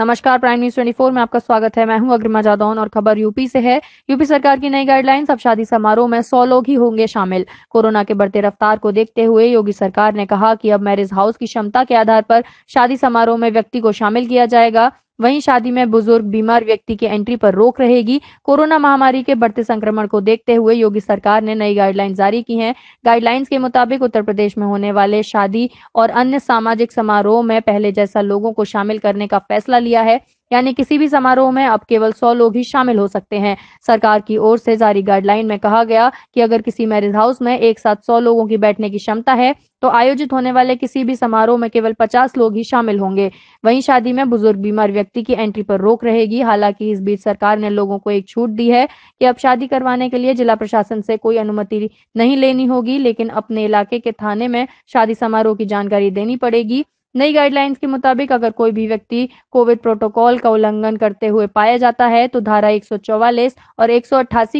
नमस्कार prime news 24 में आपका स्वागत है मैं हूं अग्रिमा जादौन और खबर यूपी से है यूपी सरकार की नई गाइडलाइंस अब शादी समारोह में 100 लोग ही होंगे शामिल कोरोना के बढ़ते रफ्तार को देखते हुए योगी सरकार ने कहा कि अब मैरिज हाउस की क्षमता के आधार पर शादी समारोह में व्यक्ति को शामिल किया जाएगा वहीं शादी में बुजुर्ग बीमार व्यक्ति की एंट्री पर रोक रहेगी कोरोना महामारी के बढ़ते संक्रमण को देखते हुए योगी सरकार ने नई गाइडलाइन जारी की है गाइडलाइंस के मुताबिक उत्तर प्रदेश में होने वाले शादी और अन्य सामाजिक समारोह में पहले जैसा लोगों को शामिल करने का फैसला लिया है यानी किसी भी समारोह में अब केवल सौ लोग ही शामिल हो सकते हैं सरकार की ओर से जारी गाइडलाइन में कहा गया कि अगर किसी मैरिज हाउस में एक साथ सौ लोगों की बैठने की क्षमता है तो आयोजित होने वाले किसी भी समारोह में केवल पचास लोग ही शामिल होंगे वहीं शादी में बुजुर्ग बीमार व्यक्ति की एंट्री पर रोक रहेगी हालांकि इस बीच सरकार ने लोगों को एक छूट दी है कि अब शादी करवाने के लिए जिला प्रशासन से कोई अनुमति नहीं लेनी होगी लेकिन अपने इलाके के थाने में शादी समारोह की जानकारी देनी पड़ेगी नई गाइडलाइंस के मुताबिक अगर कोई भी व्यक्ति कोविड प्रोटोकॉल का उल्लंघन करते हुए पाया जाता है तो धारा एक और एक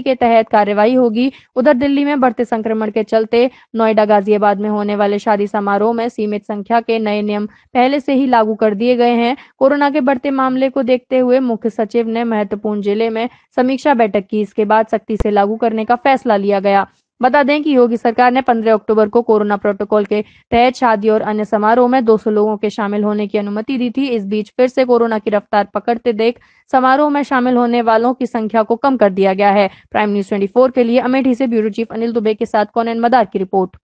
के तहत कार्यवाही होगी उधर दिल्ली में बढ़ते संक्रमण के चलते नोएडा गाजियाबाद में होने वाले शादी समारोह में सीमित संख्या के नए नियम पहले से ही लागू कर दिए गए हैं कोरोना के बढ़ते मामले को देखते हुए मुख्य सचिव ने महत्वपूर्ण जिले में समीक्षा बैठक की इसके बाद सख्ती से लागू करने का फैसला लिया गया बता दें कि योगी सरकार ने 15 अक्टूबर को कोरोना प्रोटोकॉल के तहत शादी और अन्य समारोह में 200 लोगों के शामिल होने की अनुमति दी थी इस बीच फिर से कोरोना की रफ्तार पकड़ते देख समारोह में शामिल होने वालों की संख्या को कम कर दिया गया है प्राइम न्यूज ट्वेंटी के लिए अमेठी से ब्यूरो चीफ अनिल दुबे के साथ कौन मदार की रिपोर्ट